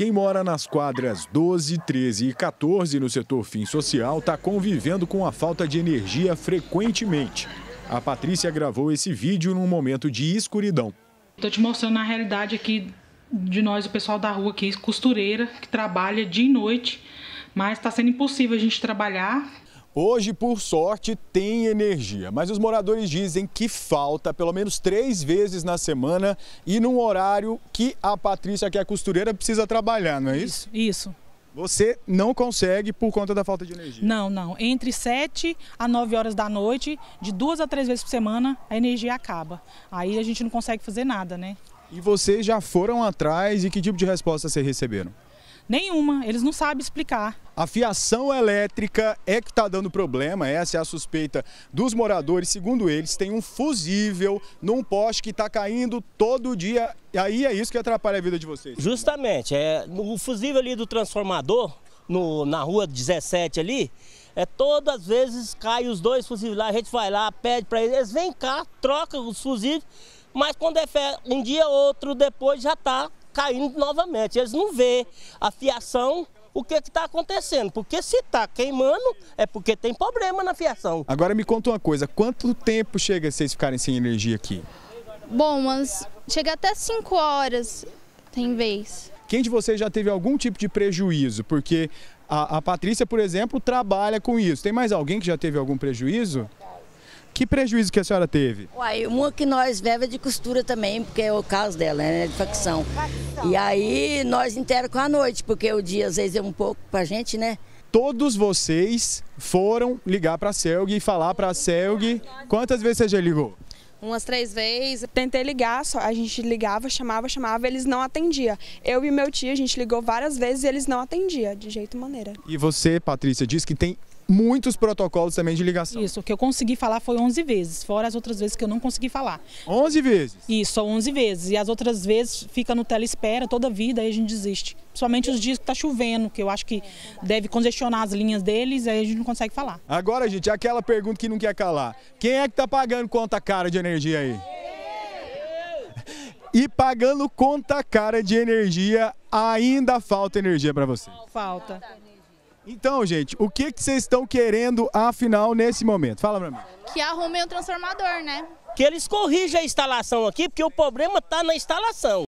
Quem mora nas quadras 12, 13 e 14 no setor fim social está convivendo com a falta de energia frequentemente. A Patrícia gravou esse vídeo num momento de escuridão. Estou te mostrando a realidade aqui de nós, o pessoal da rua aqui, costureira, que trabalha dia e noite, mas está sendo impossível a gente trabalhar Hoje, por sorte, tem energia, mas os moradores dizem que falta pelo menos três vezes na semana e num horário que a Patrícia, que é costureira, precisa trabalhar, não é isso? Isso. isso. Você não consegue por conta da falta de energia? Não, não. Entre 7 a 9 horas da noite, de duas a três vezes por semana, a energia acaba. Aí a gente não consegue fazer nada, né? E vocês já foram atrás e que tipo de resposta vocês receberam? Nenhuma, eles não sabem explicar. A fiação elétrica é que está dando problema, essa é a suspeita dos moradores. Segundo eles, tem um fusível num poste que está caindo todo dia. E aí é isso que atrapalha a vida de vocês. Justamente, é, o fusível ali do transformador, no, na rua 17 ali, é todas as vezes cai os dois fusíveis lá, a gente vai lá, pede para eles, eles vêm cá, troca os fusíveis, mas quando é fé, um dia ou outro depois já está caindo novamente. Eles não vê a fiação o que é está acontecendo. Porque se está queimando, é porque tem problema na fiação. Agora me conta uma coisa, quanto tempo chega vocês ficarem sem energia aqui? Bom, mas chega até 5 horas, tem vez. Quem de vocês já teve algum tipo de prejuízo? Porque a, a Patrícia, por exemplo, trabalha com isso. Tem mais alguém que já teve algum prejuízo? Que prejuízo que a senhora teve? Uai, uma que nós veve é de costura também, porque é o caso dela, né? De facção. E aí nós inteiro com a noite, porque o dia às vezes é um pouco pra gente, né? Todos vocês foram ligar para a Selg e falar para a Selg. Quantas vezes você já ligou? umas três vezes. Tentei ligar, só a gente ligava, chamava, chamava, eles não atendia. Eu e meu tio, a gente ligou várias vezes e eles não atendia de jeito maneira. E você, Patrícia, diz que tem muitos protocolos também de ligação. Isso, o que eu consegui falar foi 11 vezes, fora as outras vezes que eu não consegui falar. 11 vezes? Isso, 11 vezes. E as outras vezes fica no espera toda a vida, aí a gente desiste. somente os dias que está chovendo, que eu acho que deve congestionar as linhas deles, aí a gente não consegue falar. Agora, gente, aquela pergunta que não quer calar. Quem é que está pagando conta cara de energia aí? E pagando conta cara de energia, ainda falta energia para você? Falta. Então, gente, o que, que vocês estão querendo, afinal, nesse momento? Fala pra mim. Que arrumem o transformador, né? Que eles corrijam a instalação aqui, porque o problema está na instalação.